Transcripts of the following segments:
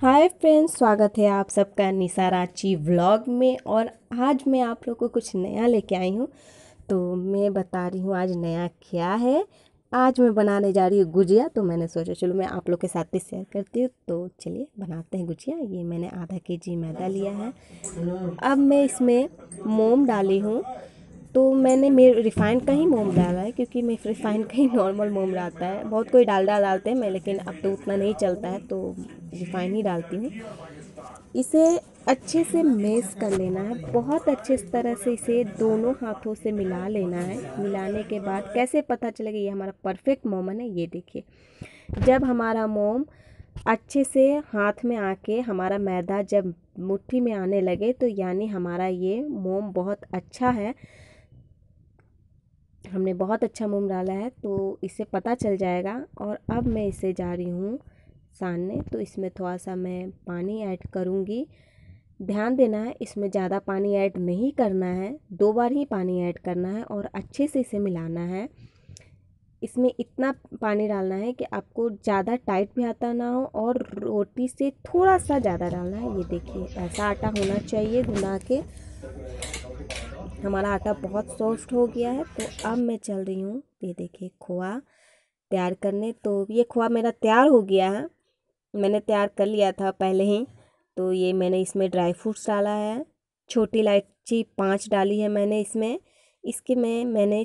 hi friends स्वागत है आप सबका निशा रांची व्लॉग में और आज मैं आप लोग को कुछ नया लेके आई हूँ तो मैं बता रही हूँ आज नया क्या है आज मैं बनाने जा रही हूँ गुजिया तो मैंने सोचा चलो मैं आप लोग के साथ भी शेयर करती हूँ तो चलिए बनाते हैं गुजिया ये मैंने आधा के जी मैदा लिया है अब मैं इसमें मोम डाली हूँ तो मैंने मेरे रिफ़ाइंड का ही मोम डाला है क्योंकि मैं रिफ़ाइंड का ही नॉर्मल मोम डालता है बहुत कोई डाल डाल डालते हैं मैं लेकिन अब तो उतना नहीं चलता है तो रिफाइनी डालती हूँ इसे अच्छे से मेस कर लेना है बहुत अच्छे तरह से इसे दोनों हाथों से मिला लेना है मिलाने के बाद कैसे पता चलेगा ये हमारा परफेक्ट मोमन है ये देखिए जब हमारा मोम अच्छे से हाथ में आके हमारा मैदा जब मुट्ठी में आने लगे तो यानी हमारा ये मोम बहुत अच्छा है हमने बहुत अच्छा मोम डाला है तो इसे पता चल जाएगा और अब मैं इसे जा रही हूँ सानने तो इसमें थोड़ा सा मैं पानी ऐड करूँगी ध्यान देना है इसमें ज़्यादा पानी ऐड नहीं करना है दो बार ही पानी ऐड करना है और अच्छे से इसे मिलाना है इसमें इतना पानी डालना है कि आपको ज़्यादा टाइट भी आता ना हो और रोटी से थोड़ा सा ज़्यादा डालना है ये देखिए ऐसा आटा होना चाहिए घुमा के हमारा आटा बहुत सॉफ्ट हो गया है तो अब मैं चल रही हूँ ये देखिए खोआ तैयार करने तो ये खोआ मेरा तैयार हो गया है मैंने तैयार कर लिया था पहले ही तो ये मैंने इसमें ड्राई फ्रूट्स डाला है छोटी इलायची पाँच डाली है मैंने इसमें इसके में मैंने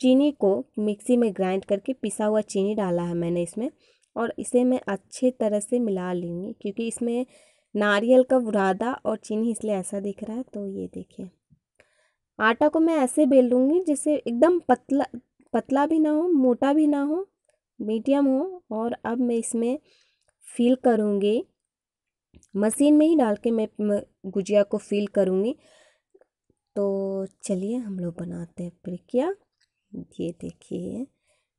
चीनी को मिक्सी में ग्राइंड करके पिसा हुआ चीनी डाला है मैंने इसमें और इसे मैं अच्छे तरह से मिला लूँगी क्योंकि इसमें नारियल का बुरादा और चीनी इसलिए ऐसा दिख रहा है तो ये देखिए आटा को मैं ऐसे बेल लूँगी जिससे एकदम पतला पतला भी ना हो मोटा भी ना हो मीडियम हो और अब मैं इसमें फील करूँगी मशीन में ही डाल के मैं गुजिया को फील करूँगी तो चलिए हम लोग बनाते हैं प्रक्रिया ये देखिए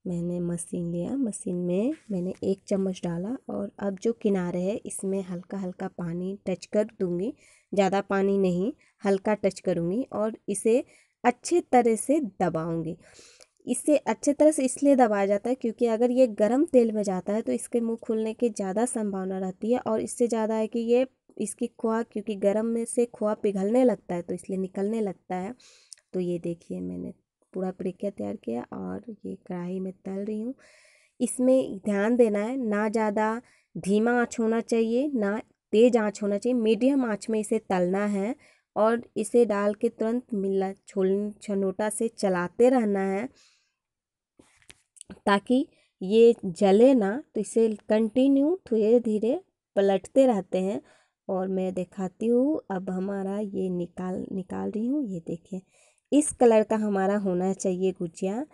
मैंने मशीन लिया मशीन में मैंने एक चम्मच डाला और अब जो किनारे है इसमें हल्का हल्का पानी टच कर दूँगी ज़्यादा पानी नहीं हल्का टच करूँगी और इसे अच्छे तरह से दबाऊँगी इससे अच्छे तरह से इसलिए दबाया जाता है क्योंकि अगर ये गर्म तेल में जाता है तो इसके मुंह खुलने की ज़्यादा संभावना रहती है और इससे ज़्यादा है कि ये इसकी खोआ क्योंकि गर्म में से खोआ पिघलने लगता है तो इसलिए निकलने लगता है तो ये देखिए मैंने पूरा प्रक्रिया तैयार किया और ये कढ़ाई में तल रही हूँ इसमें ध्यान देना है ना ज़्यादा धीमा आँच होना चाहिए ना तेज़ आँच होना चाहिए मीडियम आँच में इसे तलना है और इसे डाल के तुरंत मिला छोल छनोटा से चलाते रहना है ताकि ये जले ना तो इसे कंटिन्यू धीरे धीरे पलटते रहते हैं और मैं दिखाती हूँ अब हमारा ये निकाल निकाल रही हूँ ये देखें इस कलर का हमारा होना चाहिए गुजिया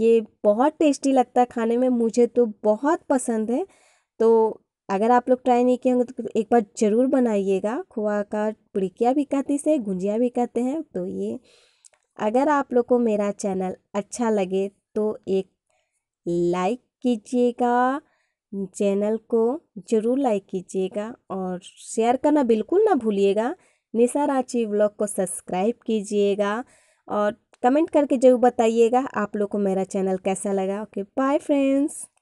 ये बहुत टेस्टी लगता है खाने में मुझे तो बहुत पसंद है तो अगर आप लोग ट्राई नहीं किए होंगे तो एक बार ज़रूर बनाइएगा खोआ का पुड़िकिया भी कहते इसे गुंजिया भी कहते हैं तो ये अगर आप लोग को मेरा चैनल अच्छा लगे तो एक लाइक कीजिएगा चैनल को ज़रूर लाइक कीजिएगा और शेयर करना बिल्कुल ना भूलिएगा निशा रांची ब्लॉग को सब्सक्राइब कीजिएगा और कमेंट करके जरूर बताइएगा आप लोग को मेरा चैनल कैसा लगा ओके बाय फ्रेंड्स